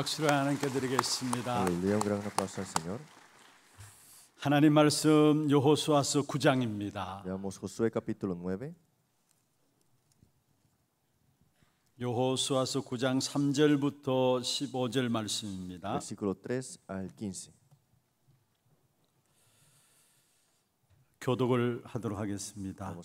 박수를 하나님께 드리겠습니다. 하나님 말씀 여호수아서 9장입니다. 여호수아서 9장 3절부터 15절 말씀입니다. 교독을 하도록 하겠습니다.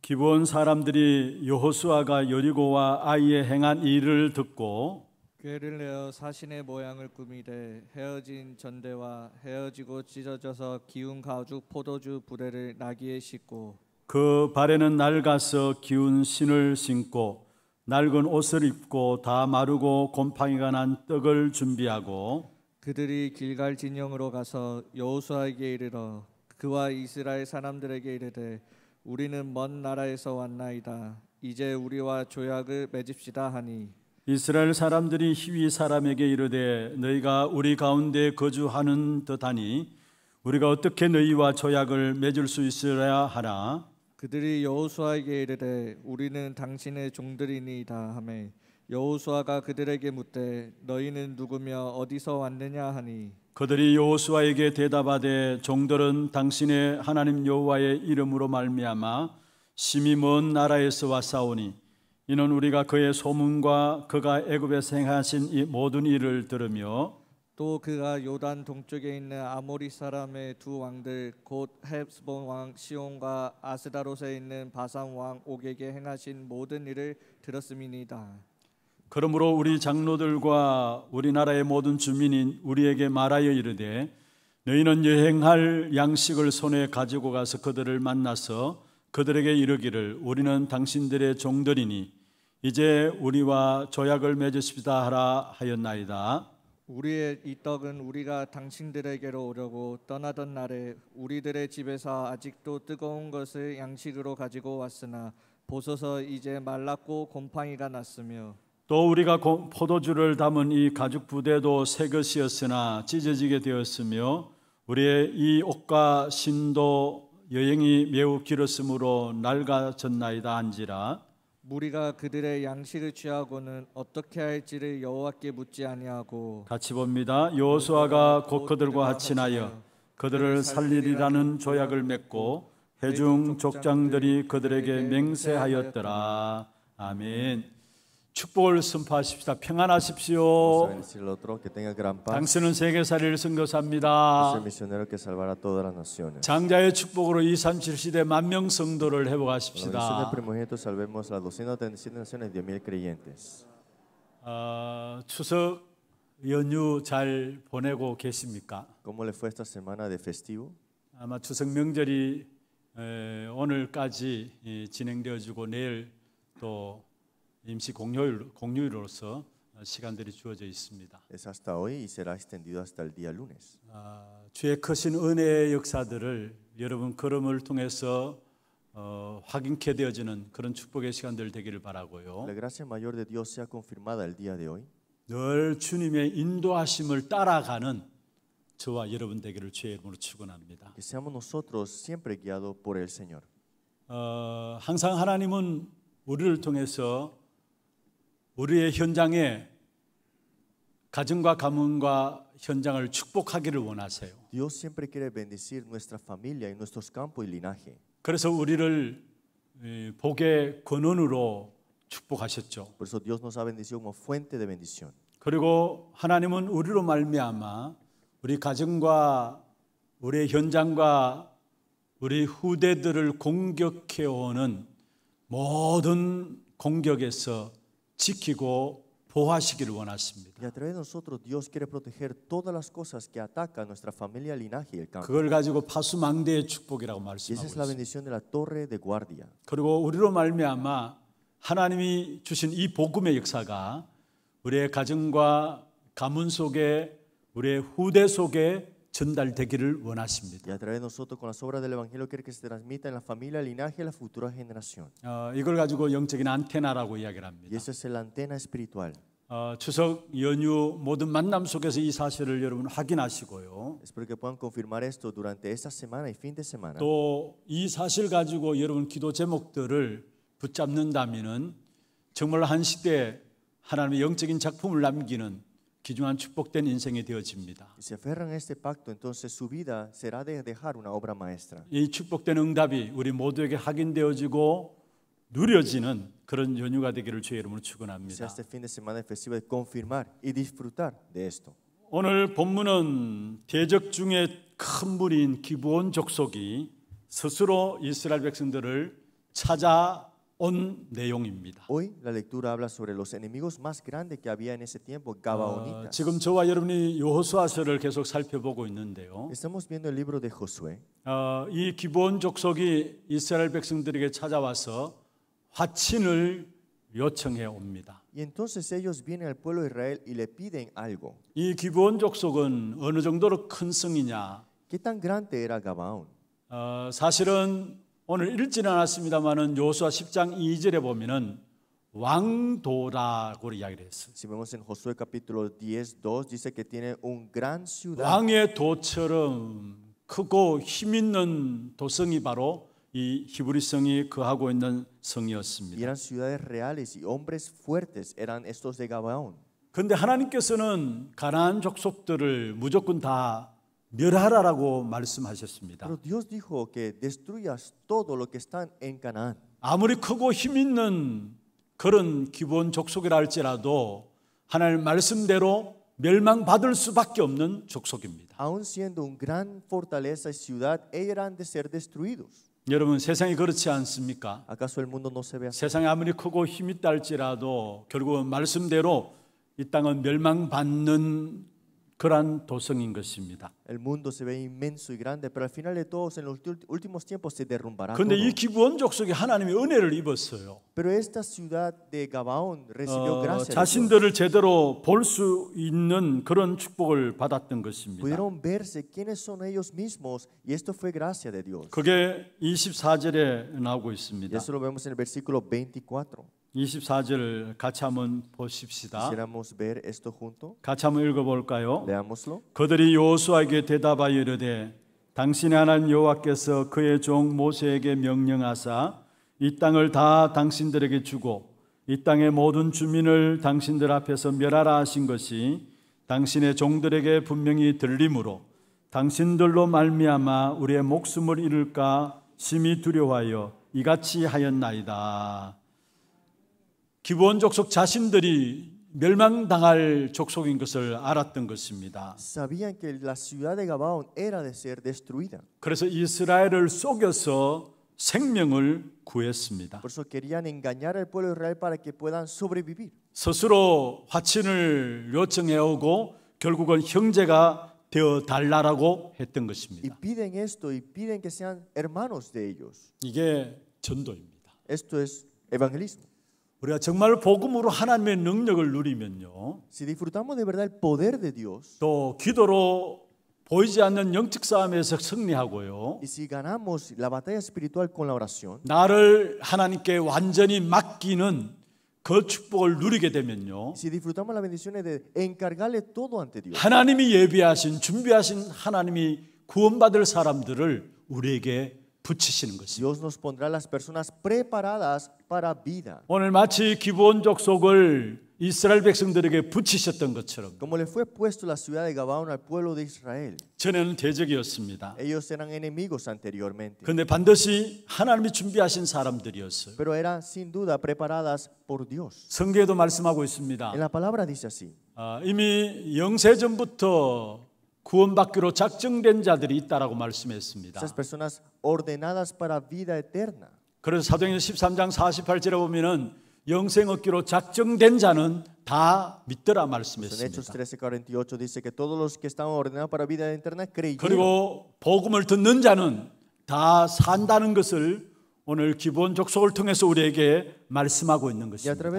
기본 사람들이 여호수아가 여리고와 아이에 행한 일을 듣고 괴를 내어 사신의 모양을 꾸미되 헤어진 전대와 헤어지고 찢어져서 기운 가죽 포도주 부대를 나귀에 싣고 그 발에는 낡아서 기운 신을 신고 낡은 옷을 입고 다 마르고 곰팡이가 난 떡을 준비하고 그들이 길갈 진영으로 가서 여호수아에게 이르러 그와 이스라엘 사람들에게 이르되 우리는 먼 나라에서 왔나이다 이제 우리와 조약을 맺읍시다 하니 이스라엘 사람들이 희위 사람에게 이르되 너희가 우리 가운데 거주하는 듯하니 우리가 어떻게 너희와 조약을 맺을 수 있으랴 하라 그들이 여호수아에게 이르되 우리는 당신의 종들이니이다 하매 여호수아가 그들에게 묻되 너희는 누구며 어디서 왔느냐 하니 그들이 여호수아에게 대답하되 종들은 당신의 하나님 여호와의 이름으로 말미암아 심히 먼 나라에서 왔사오니 이는 우리가 그의 소문과 그가 애굽에서 행하신 이 모든 일을 들으며 또 그가 요단 동쪽에 있는 아모리 사람의 두 왕들 곧 헵스본 왕 시온과 아스다롯에 있는 바산 왕 옥에게 행하신 모든 일을 들었음이니이다. 그러므로 우리 장로들과 우리나라의 모든 주민인 우리에게 말하여 이르되 너희는 여행할 양식을 손에 가지고 가서 그들을 만나서 그들에게 이르기를 우리는 당신들의 종들이니 이제 우리와 조약을 맺으십시다 하라 하였나이다. 우리의 이 떡은 우리가 당신들에게로 오려고 떠나던 날에 우리들의 집에서 아직도 뜨거운 것을 양식으로 가지고 왔으나 보소서 이제 말랐고 곰팡이가 났으며 또 우리가 포도주를 담은 이 가죽 부대도 새 것이었으나 찢어지게 되었으며 우리의 이 옷과 신도 여행이 매우 길었으므로 낡아졌나이다 한지라 무리가 그들의 양식을 취하고는 어떻게 할지를 여호와께 묻지 아니하고 같이 봅니다. 여호수아가 곧 그들과 하친하여 그들을 살리리라는 조약을 맺고 해중 족장들이 그들에게 맹세하였더라. 아멘. 축복을 선포하십시다. 평안하십시오. 그 그 당신은 세계사를 선교사입니다. 장자의 축복으로 237 시대 만명 성도를 회복하십시다. 어, 아, 추석 연휴 잘 보내고 계십니까? 아마 추석 명절이 에, 오늘까지 진행되어지고 내일 또 임시 공휴일, 공휴일로서 시간들이 주어져 있습니다. Es hasta hoy y será extendido hasta el día lunes. 아, 주의 크신 은혜의 역사들을 여러분 걸음을 통해서 어, 확인케 되어지는 그런 축복의 시간들 되기를 바라고요. La gracia mayor de Dios sea confirmada el día de hoy. 늘 주님의 인도하심을 따라가는 저와 여러분 되기를 주의 이름으로 축원합니다. Que seamos nosotros siempre guiados por el Señor. 어, 항상 하나님은 우리를 통해서 우리의 현장에 가정과 가문과 현장을 축복하기를 원하세요. Dios siempre quiere bendecir nuestra familia y nuestros campos y linaje. 그래서 우리를 복의 근원으로 축복하셨죠. Por eso Dios nos ha bendecido como fuente de bendición. 그리고 하나님은 우리로 말미암아 우리 가정과 우리의 현장과 우리 후대들을 공격해 오는 모든 공격에서 지키고 보호하시기를 원하십니다. Y a través de nosotros Dios quiere proteger todas las cosas que atacan nuestra familia, linaje y el campo. 그걸 가지고 파수망대의 축복이라고 말씀하고 있습니다. Esa es la bendición de la torre de guardia. 그리고 우리로 말미암아 하나님이 주신 이 복음의 역사가 우리의 가정과 가문 속에 우리의 후대 속에 전달되기를 원하십니다. 어, 이걸 가지고 영적인 안테나라고 이야기를 합니다. 어, 추석 연휴 모든 만남 속에서 이 사실을 여러분 확인하시고요. 또 이 사실 가지고 여러분 기도 제목들을 붙잡는다면 정말 한 시대 하나님의 영적인 작품을 남기는 귀중한 축복된 인생이 되어집니다. Se aferran a este pacto, entonces su vida será de dejar una obra maestra. 이 축복된 응답이 우리 모두에게 확인되어지고 누려지는 그런 연휴가 되기를 주의 이름으로 축원합니다. Sea este fin de semana festivo de confirmar y disfrutar de esto. 오늘 본문은 대적 중에 큰 무리인 기브온 족속이 스스로 이스라엘 백성들을 찾아 온 내용입니다. Hoy la lectura habla sobre los enemigos más grandes que había en ese tiempo, gabaonitas. 아, 지금 저와 여러분이 여호수아서를 계속 살펴보고 있는데요. Estamos viendo el libro de Josué. 아, 이 기본 족속이 이스라엘 백성들에게 찾아와서 화친을 요청해 옵니다. Y entonces ellos vienen al pueblo de Israel y le piden algo. 이 기본 족속은 어느 정도로 큰 성이냐? ¿Qué tan grande era Gabaón? 어, 사실은 오늘 읽지는 않았습니다만은 요수아 10장 2절에 보면은 왕도라고 이야기를 했어요. Si vemos en Josué capítulo 10, 2 dice que tiene un gran ciudad. 왕의 도처럼 크고 힘 있는 도성이 바로 이 히브리 성이 그하고 있는 성이었습니다. Eran ciudades reales y hombres fuertes eran estos de Gabaón. 근데 하나님께서는 가나안 족속들을 무조건 다 멸하라라고 말씀하셨습니다. Pero Dios dijo que destruyas todo lo que están en Canaán. 아무리 크고 힘 있는 그런 기본 족속이라 할지라도 하나님 말씀대로 멸망받을 수밖에 없는 족속입니다. Aun siendo un gran fortaleza y ciudad, eran de ser destruidos. 여러분 세상이 그렇지 않습니까? ¿Acaso el mundo no se ve así? 세상이 아무리 크고 힘이 딸지라도 결국은 말씀대로 이 땅은 멸망받는 그러한 도성인 것입니다. El mundo se ve inmenso y grande, pero al final de todos en los últimos tiempos se derrumbará. 근데 이 기브온 족속이 하나님의 은혜를 입었어요. Pero esta ciudad de Gabaón recibió gracia. 자신들을 제대로 볼 수 있는 그런 축복을 받았던 것입니다. Pudieron verse quiénes son ellos mismos y esto fue gracia de Dios. 그게 24절에 나오고 있습니다. Eso lo vemos en el versículo 24. 24절 같이 한번 보십시다. 같이 한번 읽어볼까요? 그들이 요수에게 대답하여 이르되 당신의 하나님 여호와께서 그의 종 모세에게 명령하사 이 땅을 다 당신들에게 주고 이 땅의 모든 주민을 당신들 앞에서 멸하라 하신 것이 당신의 종들에게 분명히 들림으로 당신들로 말미암아 우리의 목숨을 잃을까 심히 두려워하여 이같이 하였나이다. 기본 족속 자신들이 멸망당할 족속인 것을 알았던 것입니다. Sabían que la ciudad de Gabaón era de ser destruida. 그래서 이스라엘을 속여서 생명을 구했습니다. Por eso querían engañar al pueblo de Israel para que puedan sobrevivir. 스스로 화친을 요청해 오고 결국은 형제가 되어 달라라고 했던 것입니다. Y piden esto y piden que sean hermanos de ellos. 이게 전도입니다. Esto es evangelismo. 우리가 정말 복음으로 하나님의 능력을 누리면요. Si disfrutamos de verdad el poder de Dios. 또 기도로 보이지 않는 영적 싸움에서 승리하고요. Y si ganamos la batalla espiritual con la oración. 나를 하나님께 완전히 맡기는 그 축복을 누리게 되면요. Si disfrutamos las bendiciones de encargarle todo ante Dios. 하나님이 예비하신 준비하신 하나님이 구원받을 사람들을 우리에게 붙이시는 것입니다. Dios nos pondrá las personas preparadas para vida. 오늘 마치 기브온 족속을 이스라엘 백성들에게 붙이셨던 것처럼 Como le fue puesto la ciudad de Gabaón al pueblo de Israel. 전에는 대적이었습니다. Ellos eran enemigos anteriormente. 근데 반드시 하나님이 준비하신 사람들이었어요. Pero eran sin duda preparadas por Dios. 성경에도 말씀하고 있습니다. En la palabra dice así. 아, 이미 영세 전부터 구원받기로 작정된 자들이 있다라고 말씀했습니다. 그래서 사도행전 13장 48절에 보면은 영생 얻기로 작정된 자는 다 믿더라 말씀했습니다. 그리고 복음을 듣는 자는 다 산다는 것을 오늘 기본 족속을 통해서 우리에게 말씀하고 있는 것입니다.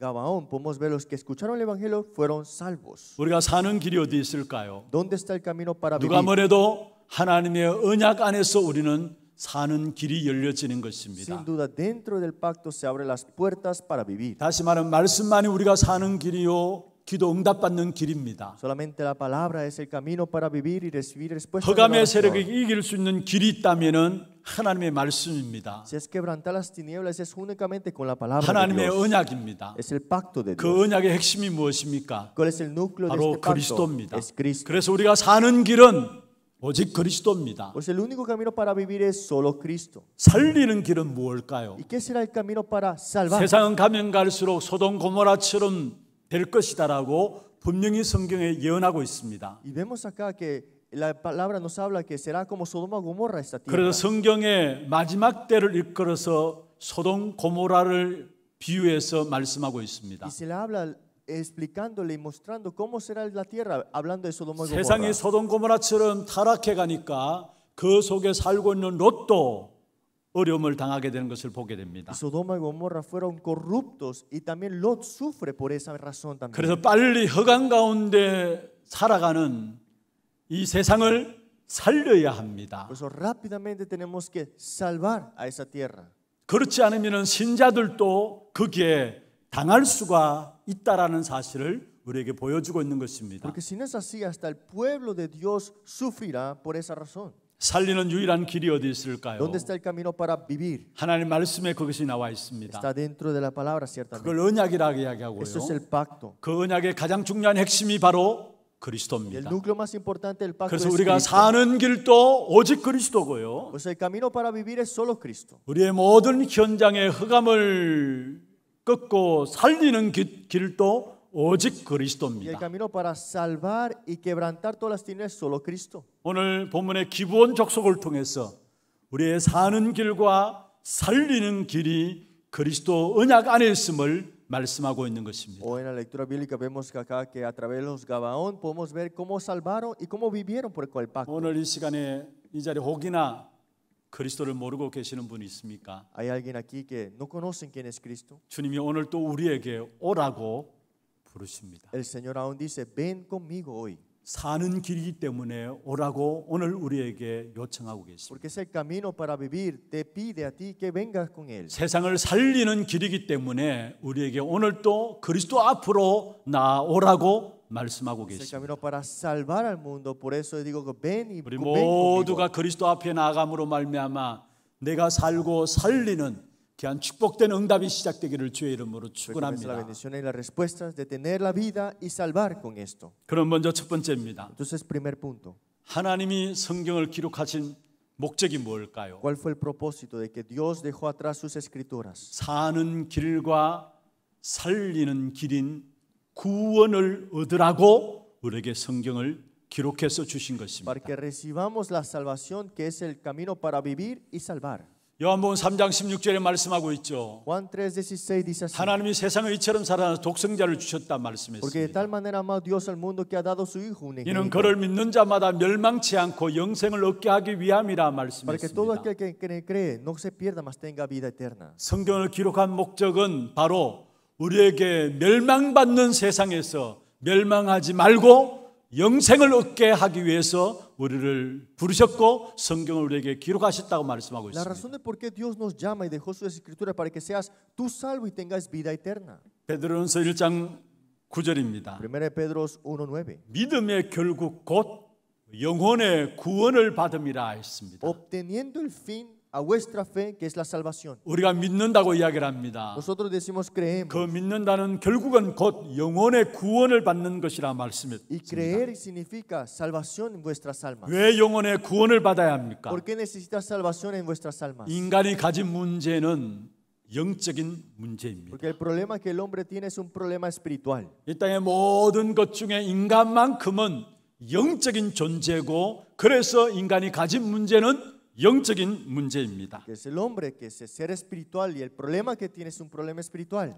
Gabaón podemos ver los que escucharon el evangelio fueron salvos. 우리가 사는 길이 어디 있을까요? ¿Dónde está el camino para 누가 vivir? 뭐래도 하나님의 언약 안에서 우리는 사는 길이 열려지는 것입니다. Sin duda dentro del pacto se abren las puertas para vivir. 다시 말하면 말씀만이 우리가 사는 길이요 기도 응답받는 길입니다. Solamente la palabra es el camino para vivir y recibir respuesta. 허감의 세력이 이길 수 있는 길이 있다면은 하나님의 말씀입니다. Si es quebrantar las tinieblas es únicamente con la palabra. 하나님의 de Dios. 언약입니다. Es el pacto de Dios. 그 언약의 핵심이 무엇입니까? ¿Cuál es el núcleo 바로 de este 그리스도입니다. Es Cristo. 그래서 우리가 사는 길은 오직 그리스도입니다. Pues el único camino para vivir es solo Cristo. 살리는 길은 무엇일까요? ¿Y qué será el camino para salvar? 세상은 가면 갈수록 소돔 고모라처럼 될 것이다라고 분명히 성경에 예언하고 있습니다. Y vemos acá que la palabra nos habla que será como Sodoma Gomorra esta tierra. 그래서 성경의 마지막 때를 일컬어서 소돔 고모라를 비유해서 말씀하고 있습니다. Y se le habla explicándole y mostrando cómo será la tierra hablando de Sodoma y Gomorra. 세상이 소돔 고모라처럼 타락해 가니까 그 속에 살고 있는 롯도 어려움을 당하게 되는 것을 보게 됩니다. Sodoma y Gomorra fueron corruptos y también Lot sufre por esa razón también. 그래서 빨리 허간 가운데 살아가는 이 세상을 살려야 합니다. Por eso rápidamente tenemos que salvar a esa tierra. 그렇지 않으면 신자들도 거기에 당할 수가 있다라는 사실을 우리에게 보여주고 있는 것입니다. Porque si no es así, hasta el pueblo de Dios sufrirá por esa razón. 살리는 유일한 길이 어디 있을까요? ¿Dónde está el camino para vivir? 하나님 말씀에 그것이 나와 있습니다. Está dentro de la palabra, ciertamente. 그걸 언약이라고 이야기하고요. Eso es el pacto. 그 언약의 가장 중요한 핵심이 바로 그리스도입니다. El núcleo más importante del pacto 그래서 우리가 Cristo. 사는 길도 오직 그리스도고요. Pues el camino para vivir es solo Cristo. 우리의 모든 현장의 흑암을 꺾고 살리는 길, 길도 오직 그리스도입니다. 오늘 본문의 기본 족속을 통해서 우리의 사는 길과 살리는 길이 그리스도 언약 안에 있음을 말씀하고 있는 것입니다. O en la lectura bíblica vemos que acá que a través de los Gabaón podemos ver cómo salvaron y cómo vivieron por el pacto. 오늘 이 시간에 이 자리 혹이나 그리스도를 모르고 계시는 분이 있습니까? Hay alguien aquí que no conocen quién es Cristo. 주님이 오늘 또 우리에게 오라고 부르십니다. El Señor aún dice, ven conmigo hoy. 사는 길이기 때문에 오라고 오늘 우리에게 요청하고 계십니다. 세상을 살리는 길이기 때문에 우리에게 오늘 또 그리스도 앞으로 나오라고 말씀하고 계십니다. 우리 모두가 그리스도 앞에 나감으로 말미암아 내가 살고 살리는 귀한 축복된 응답이 시작되기를 주의 이름으로 축원합니다. 그럼 먼저 첫 번째입니다. 하나님이 성경을 기록하신 목적이 뭘까요? 사는 길과 살리는 길인 구원을 얻으라고 우리에게 성경을 기록해서 주신 것입니다. 요한복음 3장 16절에 말씀하고 있죠. 하나님이 세상의 이처럼 살아서 독생자를 주셨다 말씀했습니다. 이는 그를 믿는 자마다 멸망치 않고 영생을 얻게 하기 위함이라 말씀했습니다. 성경을 기록한 목적은 바로 우리에게 멸망받는 세상에서 멸망하지 말고 영생을 얻게 하기 위해서 우리를 부르셨고 성경을 우리에게 기록하셨다고 말씀하고 있습니다. La razón de por qué Dios nos llama y dejó sus escrituras para que seas tú salvo y tengas vida eterna. 베드로전서 1장 9절입니다. 1 Pedro 1:9. 믿음의 결국 곧 영혼의 구원을 받음이라 했습니다. Obteniendo el fin a vuestra fe que es la salvación. 우리가 믿는다고 이야기를 합니다. Nosotros decimos creemos. 그 믿는다는 결국은 곧 영혼의 구원을 받는 것이라 말씀했습니다. Y creer significa salvación en vuestras almas. 왜 영혼의 구원을 받아야 합니까? ¿Por qué necesitas salvación en vuestras almas? 인간이 가진 문제는 영적인 문제입니다. Porque el problema que el hombre tiene es un problema espiritual. 이 땅의 모든 것 중에 인간만큼은 영적인 존재고 그래서 인간이 가진 문제는 영적인 문제입니다. Es el hombre que es ser espiritual y el problema que tiene es un problema espiritual.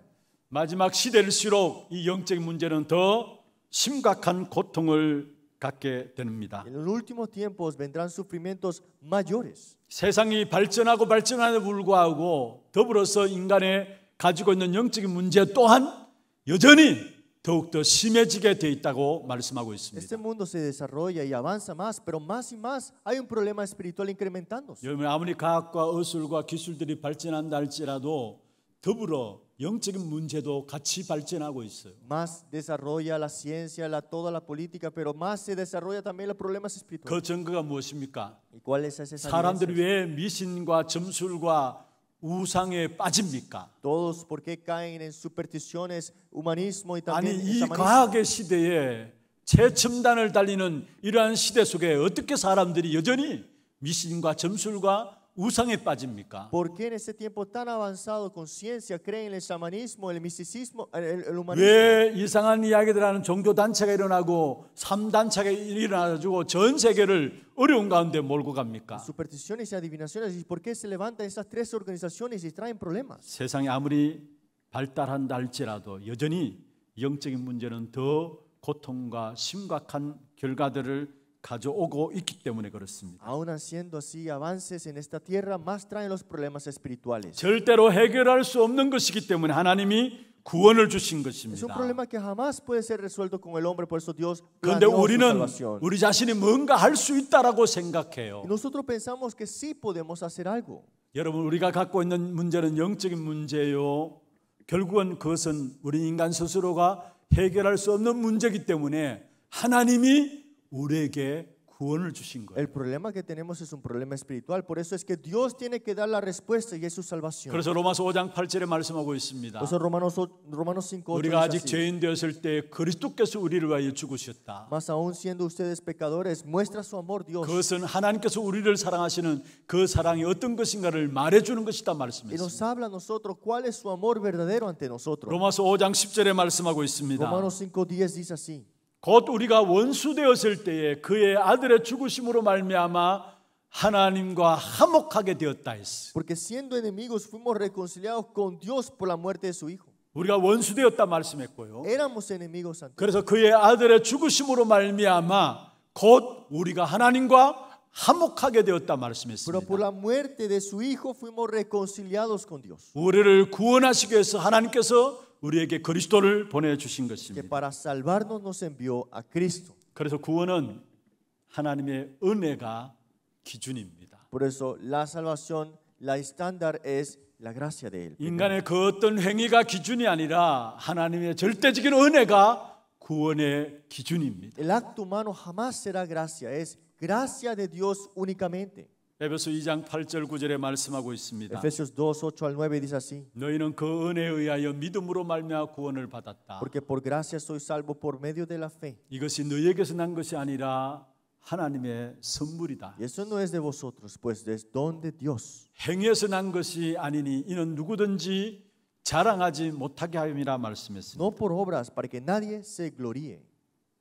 마지막 시대일수록 이 영적인 문제는 더 심각한 고통을 갖게 됩니다. En los últimos tiempos vendrán sufrimientos mayores. 세상이 발전하고 발전하는 불구하고 더불어서 인간의 가지고 있는 영적인 문제 또한 여전히 더욱더 심해지게 돼 있다고 말씀하고 있습니다. Este mundo se desarrolla y avanza más, pero más y más hay un problema espiritual incrementándose. 여러분 아무리 과학과 의술과 기술들이 발전한다 할지라도 더불어 영적인 문제도 같이 발전하고 있어요. Más desarrolla la ciencia, la toda la política, pero más se desarrolla también los problemas espirituales. 그 증거가 무엇입니까? ¿Y cuál es esa 사람들이 왜 미신과 점술과 우상에 빠집니까? Todos porque caen en supersticiones, humanismo y también 아니 이 chamanismo. 과학의 시대에 최첨단을 달리는 이러한 시대 속에 어떻게 사람들이 여전히 미신과 점술과 우상에 빠집니까? ¿Por qué en ese tiempo tan avanzado con ciencia creen en el chamanismo, el misticismo, el, el humanismo? 왜 이상한 이야기들 하는 종교 단체가 일어나고 삼 단체가 일어나가지고 전 세계를 어려운 가운데 몰고 갑니까? Supersticiones y adivinaciones y por qué se levantan esas tres organizaciones y traen problemas? 세상이 아무리 발달한다 할지라도 여전히 영적인 문제는 더 고통과 심각한 결과들을 가져오고 있기 때문에 그렇습니다. Aun haciendo así avances en esta tierra más traen los problemas espirituales. 절대로 해결할 수 없는 것이기 때문에 하나님이 구원을 주신 것입니다. Es un problema que jamás puede ser resuelto con el hombre, por eso Dios 그런데 우리는 우리 자신이 뭔가 할 수 있다라고 생각해요. Nosotros pensamos que sí podemos hacer algo. 여러분 우리가 갖고 있는 문제는 영적인 문제요. 결국은 그것은 우리 인간 스스로가 해결할 수 없는 문제이기 때문에 하나님이 우리에게 구원을 주신 거예요. El problema que tenemos es un problema espiritual. Por eso es que Dios tiene que dar la respuesta y es su salvación. 그래서 로마서 5장 8절에 말씀하고 있습니다. 그래서 로마nos 로마nos 5 우리가 아직 죄인 되었을 때 그리스도께서 우리를 위하여 죽으셨다. Mas aún siendo ustedes pecadores, muestra su amor Dios. 그것은 하나님께서 우리를 사랑하시는 그 사랑이 어떤 것인가를 말해 주는 것이다 말씀했습니다. Nos habla nosotros cuál es su amor verdadero ante nosotros. 로마서 5장 10절에 말씀하고 있습니다. Romanos 5:10 dice así. 곧 우리가 원수 되었을 때에 그의 아들의 죽으심으로 말미암아 하나님과 화목하게 되었다 했어. Porque siendo enemigos fuimos reconciliados con Dios por la muerte de su hijo. 우리가 원수 되었다 말씀했고요. Éramos enemigos antes. 그래서 그의 아들의 죽으심으로 말미암아 곧 우리가 하나님과 화목하게 되었다 말씀했습니다. Pero por la muerte de su hijo fuimos reconciliados con Dios. 우리를 구원하시기 위해서 하나님께서 우리에게 그리스도를 보내 주신 것입니다. Para salvarnos nos envió a Cristo. 그래서 구원은 하나님의 은혜가 기준입니다. Por eso la salvación, la estándar es la gracia de él. 인간의 그 어떤 행위가 기준이 아니라 하나님의 절대적인 은혜가 구원의 기준입니다. El acto humano jamás será gracia, es gracia de Dios únicamente. 에베소 2장 8절 9절에 말씀하고 있습니다. Efesios 2:8-9 dice así. 너희는 그 은혜에 의하여 믿음으로 말미암아 구원을 받았다. Porque por gracia sois salvo por medio de la fe. 이것이 너희에게서 난 것이 아니라 하나님의 선물이다. Eso no es de vosotros, pues es don de Dios. 행위에서 난 것이 아니니 이는 누구든지 자랑하지 못하게 함이라 말씀했습니다. No por obras, para que nadie se gloríe.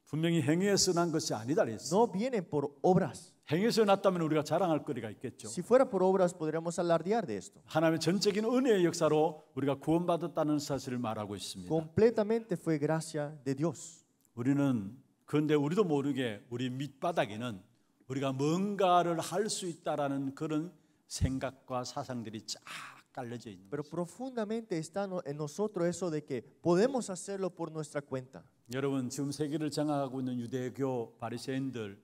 분명히 행위에서 난 것이 아니다 그랬어요. No vienen por obras. 행해서 났다면 우리가 자랑할 거리가 있겠죠. Si fuera por obras podríamos alardear de esto. 하나님의 전적인 은혜의 역사로 우리가 구원받았다는 사실을 말하고 있습니다. Completamente fue gracia de Dios. 우리는 그런데 우리도 모르게 우리 밑바닥에는 우리가 뭔가를 할 수 있다라는 그런 생각과 사상들이 쫙 깔려져 있는. Pero profundamente está en nosotros eso de que podemos hacerlo por nuestra cuenta. 여러분 지금 세계를 장악하고 있는 유대교 바리새인들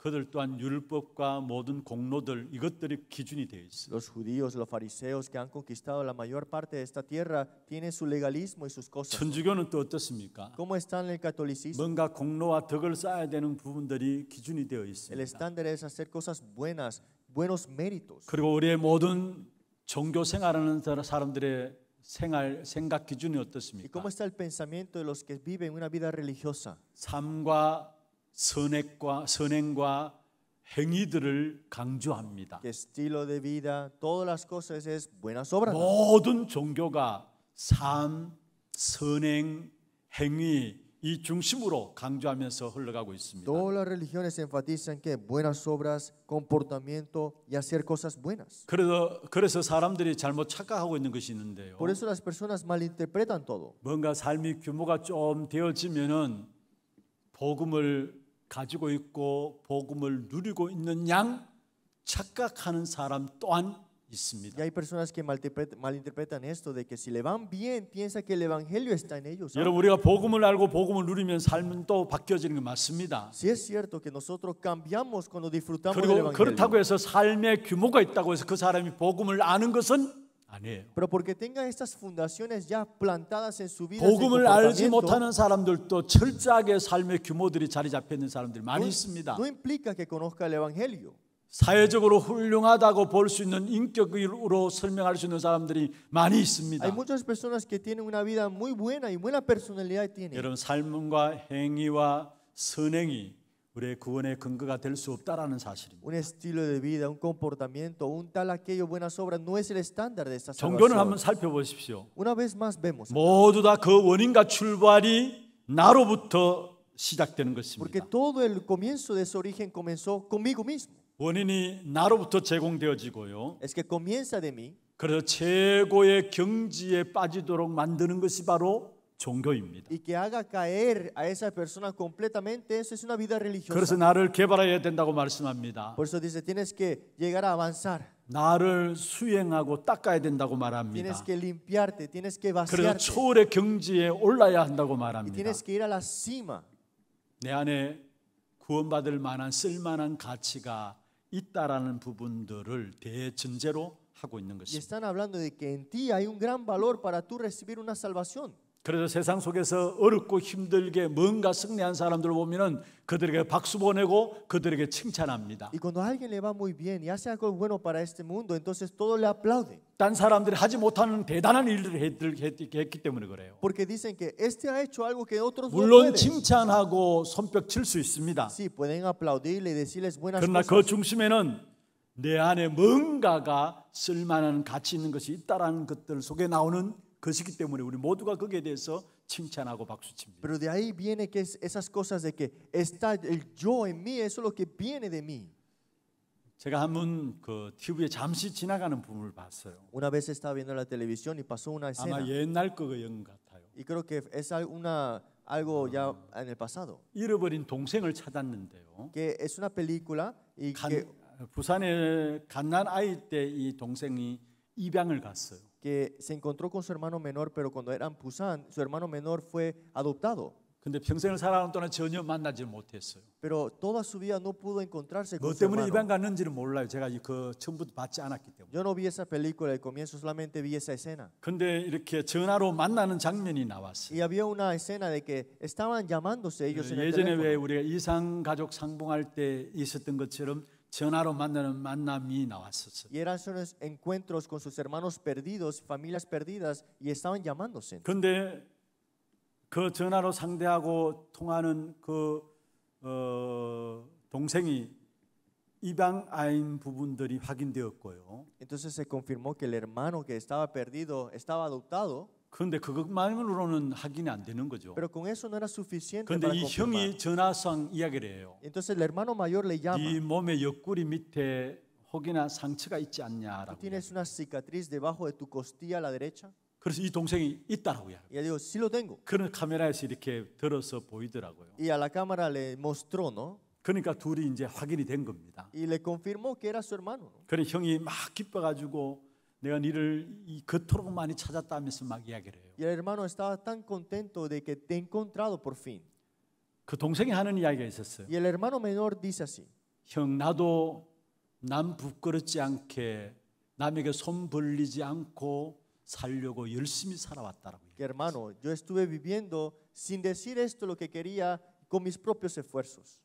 그들 또한 율법과 모든 공로들 이것들이 기준이 되어 있어요. Los judíos, los fariseos que han conquistado la mayor parte de esta tierra tienen su legalismo y sus cosas. 천주교는 또 어떻습니까? ¿Cómo están el catolicismo? 뭔가 공로와 덕을 쌓아야 되는 부분들이 기준이 되어 있습니다. El estándar es hacer cosas buenas, buenos méritos. 그리고 우리의 모든 종교 생활하는 사람들의 생활 생각 기준이 어떻습니까? ¿Y cómo está el pensamiento de los que viven una vida religiosa? 삶과 선액과 선행과 행위들을 강조합니다. estilo de vida, todas las cosas es buenas obras. 모든 종교가 삶, 선행, 행위 이 중심으로 강조하면서 흘러가고 있습니다. Todas las religiones enfatizan que buenas obras, comportamiento y hacer cosas buenas. 그래서 그래서 사람들이 잘못 착각하고 있는 것이 있는데요. Por eso las personas malinterpretan todo. 뭔가 삶의 규모가 좀 되어지면은 복음을 가지고 있고 복음을 누리고 있는 양 착각하는 사람 또한 Y hay personas que malinterpretan esto de que si le van bien piensa que el evangelio está en ellos. 여러분 우리가 복음을 알고 복음을 누리면 삶은 또 바뀌어지는 게 맞습니다. Si es cierto que nosotros cambiamos cuando disfrutamos del evangelio. 그렇다고 해서 삶의 규모가 있다고 해서 그 사람이 복음을 아는 것은 Pero porque tengan estas fundaciones ya plantadas en su vida. 복음을 알지 못하는 사람들도 철저하게 삶의 규모들이 자리 잡혀 있는 사람들이 많이 있습니다. No implica que conozca el evangelio. 사회적으로 훌륭하다고 볼 수 있는 인격으로 설명할 수 있는 사람들이 많이 있습니다. Hay muchas personas que tienen una vida muy buena y buena personalidad tienen. 여러분 삶과 행위와 선행이 우리의 구원의 근거가 될 수 없다라는 사실입니다. Un estilo de vida, un comportamiento, un tal aquello buenas obras no es el estándar de esta salvación. 종교는 한번 살펴보십시오. Una vez más vemos. 모두 다 그 원인과 출발이 나로부터 시작되는 것입니다. Porque todo el comienzo de ese origen comenzó conmigo mismo. 원인이 나로부터 제공되어지고요. Es que comienza de mí. 그래서 최고의 경지에 빠지도록 만드는 것이 바로 종교입니다. Y que haga caer a esa persona completamente eso es una vida religiosa. 그래서 나를 개발해야 된다고 말씀합니다. Por eso dice tienes que llegar a avanzar. 나를 수행하고 닦아야 된다고 말합니다. Tienes que limpiarte, tienes que vaciarte. 그래서 초월의 경지에 올라야 한다고 말합니다. Y tienes que ir a la cima. 내 안에 구원받을 만한 쓸만한 가치가 있다라는 부분들을 대전제로 하고 있는 것입니다. Y están hablando de que en ti hay un gran valor para tú recibir una salvación. 그래서 세상 속에서 어렵고 힘들게 뭔가 승리한 사람들을 보면은 그들에게 박수 보내고 그들에게 칭찬합니다. Y cuando alguien le va muy bien y hace algo bueno para este mundo, entonces todos le aplauden. 딴 사람들이 하지 못하는 대단한 일들을 했기 때문에 그래요. Porque dicen que este ha hecho algo que otros 물론 no 칭찬하고 손뼉칠 수 있습니다. Sí, pueden aplaudirle y decirles buenas 그러나 cosas. 그 중심에는 내 안에 뭔가가 쓸만한 가치 있는 것이 있다라는 것들 속에 나오는 그것이기 때문에 우리 모두가 거기에 대해서 칭찬하고 박수칩니다. Pero de ahí viene que es esas cosas de que está el yo en mí, eso es lo que viene de mí. 제가 한번 그 TV에 잠시 지나가는 부분을 봤어요. Una vez estaba viendo la televisión y pasó una escena. 아마 옛날 거인 같아요. Y creo que es una algo ya en el pasado. 잃어버린 동생을 찾았는데요. Que es una película y 간, que 부산에 갓난 아이 때 이 동생이 입양을 갔어요. que se encontró con su hermano menor, pero cuando eran Busan, su hermano menor fue adoptado. 근데 평생을 살아온 동안 전혀 만나지 못했어요. Pero toda su vida no pudo encontrarse con 뭐 su 때문에 입양 hermano. 갔는지를 몰라요. 제가 그 처음부터 받지 않았기 때문에. Yo no vi esa película al comienzo, solamente vi esa escena. 근데 이렇게 전화로 만나는 장면이 나왔어요. Y había una escena de que estaban llamándose ellos en el 예전에 왜 teléfono. 우리가 이상 가족 상봉할 때 있었던 것처럼 전화로 만나는 만남이 나왔었어. Y eran sus encuentros con sus hermanos perdidos, familias perdidas y estaban llamándose. 근데 그 전화로 상대하고 통하는 그 어, 동생이 이방 아인 부분들이 확인되었고요. Entonces se confirmó que el hermano que estaba perdido estaba adoptado. 그런데 그것만으로는 확인이 안 되는 거죠. Pero con eso no era suficiente 그런데 para 이 confirmar. 형이 전화상 이야기를 해요. Entonces el hermano mayor le llama. 네 몸의 옆구리 밑에 혹이나 상처가 있지 ¿Tú 않냐라고. tienes una cicatriz debajo de tu costilla a la derecha? 그래서 이 동생이 있다라고 해요. Y ella dijo, sí lo tengo. 그런 카메라에서 이렇게 들어서 보이더라고요. Y a la cámara le mostró, ¿no? 그러니까 둘이 이제 확인이 된 겁니다. Y le confirmó que era su hermano. ¿no? 그래 형이 막 기뻐가지고 내가 니를 그토록 많이 찾았다면서 막 이야기를 해요. Y el hermano estaba tan contento de que te he encontrado por fin. 그 동생이 하는 이야기가 있었어요. Y el hermano menor dice así. 형 나도 남 부끄럽지 않게 남에게 손 벌리지 않고 살려고 열심히 살아왔다라고. Que hermano, yo estuve viviendo sin decir esto lo que quería con mis propios esfuerzos.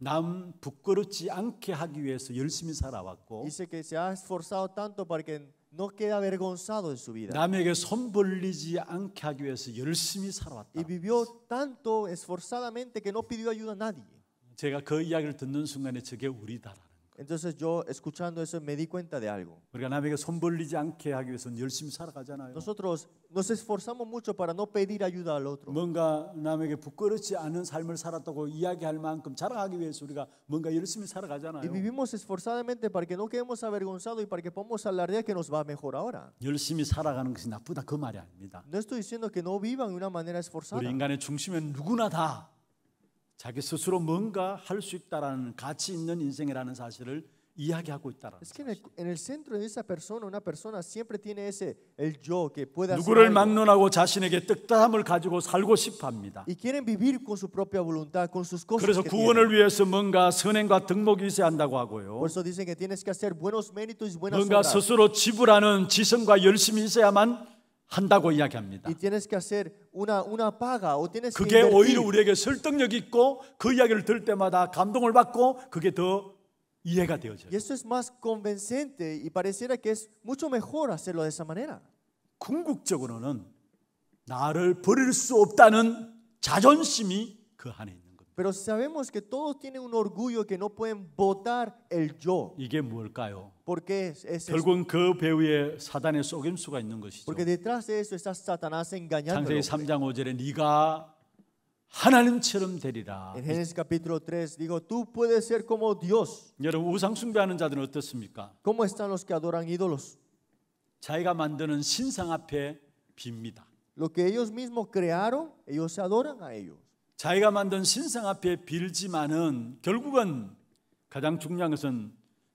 남 부끄럽지 않게 하기 위해서 열심히 살아왔고 dice que se ha esforzado tanto para que no quede avergonzado en su vida. 남에게 손 벌리지 않게 하기 위해서 열심히 살아왔다. Y vivió tanto esforzadamente que no pidió ayuda a nadie. 제가 그 이야기를 듣는 순간에 저게 우리다라 Entonces yo escuchando eso me di cuenta de algo. Nosotros nos esforzamos mucho para no pedir ayuda al otro. Y vivimos esforzadamente para que no quedemos avergonzados y para que podamos alardear que nos va mejor ahora. No estoy diciendo que no vivan de una manera esforzada. 자기 스스로 뭔가 할 수 있다라는 가치 있는 인생이라는 사실을 이야기하고 있다라는 es que en el, en el centro de esa persona una persona siempre tiene ese el yo que puede hacer 누구를 막론하고 자신에게 뜻함을 가지고 살고 싶어합니다. y quieren vivir con su propia voluntad con sus cosas 그래서 que 구원을 tienen. 위해서 뭔가 선행과 덕목이 있어야 한다고 하고요. por eso dicen que tienes que hacer buenos méritos y buenas 뭔가 obras. 스스로 지불하는 지성과 열심이 있어야만 한다고 이야기합니다. 그게 오히려 우리에게 설득력 있고 그 이야기를 들 때마다 감동을 받고 그게 더 이해가 되어져요. 궁극적으로는 나를 버릴 수 없다는 자존심이 그 안에 있는 Pero sabemos que todos tienen un orgullo que no pueden votar el yo. 이게 뭘까요? Porque es, es 결국은 그 배후에 사단의 속임수가 있는 것이죠. Porque detrás de eso está Satanás engañando. 창세기 3장 5절에 네가 하나님처럼 되리라. En Génesis capítulo 3 digo tú puedes ser como Dios. 여러분 우상 숭배하는 자들은 어떻습니까? ¿Cómo están los que adoran ídolos? 자기가 만드는 신상 앞에 빕니다. Lo que ellos mismos crearon, ellos se adoran a ellos. 자기가 만든 신상 앞에 빌지만은 결국은 가장 중요한 것은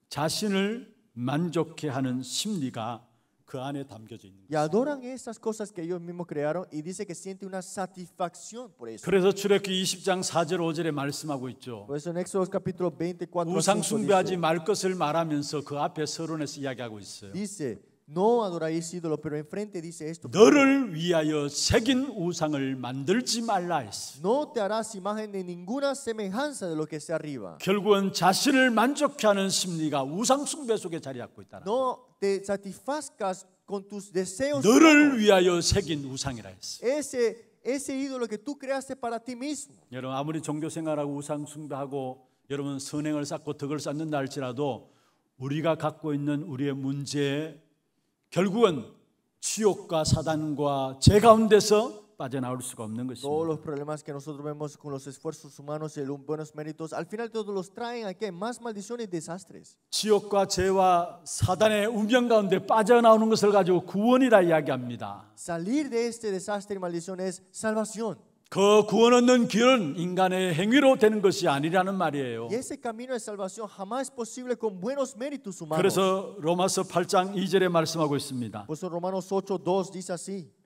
자신을 만족해 하는 심리가 그 안에 담겨져 있는 Y adoran esas cosas que ellos mismos crearon y dice que siente una satisfacción por eso. 그래서 출애굽기 20장 4절 5절에 말씀하고 있죠. Por eso en Éxodo capítulo 24 우상 숭배하지 말 것을 말하면서 그 앞에 서론에서 이야기하고 있어요. Dice No adoráis ídolo, pero enfrente dice esto. 너를 위하여 새긴 우상을 만들지 말라 했어. No te harás imagen de ninguna semejanza de lo que está arriba. 결국은 자신을 만족케 하는 심리가 우상 숭배 속에 자리 잡고 있다. No te satisfazcas con tus deseos. 너를 위하여 새긴 우상이라 했어. Ese ese ídolo que tú creaste para ti mismo. 여러분 아무리 종교 생활하고 우상 숭배하고 여러분 선행을 쌓고 덕을 쌓는다 할지라도 우리가 갖고 있는 우리의 문제 결국은 지옥과 사단과 제 가운데서 빠져나올 수가 없는 것입니다. Todos los problemas que nosotros vemos con los esfuerzos humanos y los buenos méritos, al final todos los traen a que más maldiciones y desastres. 지옥과 죄와 사단의 운명 가운데 빠져나오는 것을 가지고 구원이라 이야기합니다. Salir de este desastre y maldición es salvación. 그 구원 얻는 길은 인간의 행위로 되는 것이 아니라는 말이에요. 그래서 로마서 8장 2절에 말씀하고 있습니다.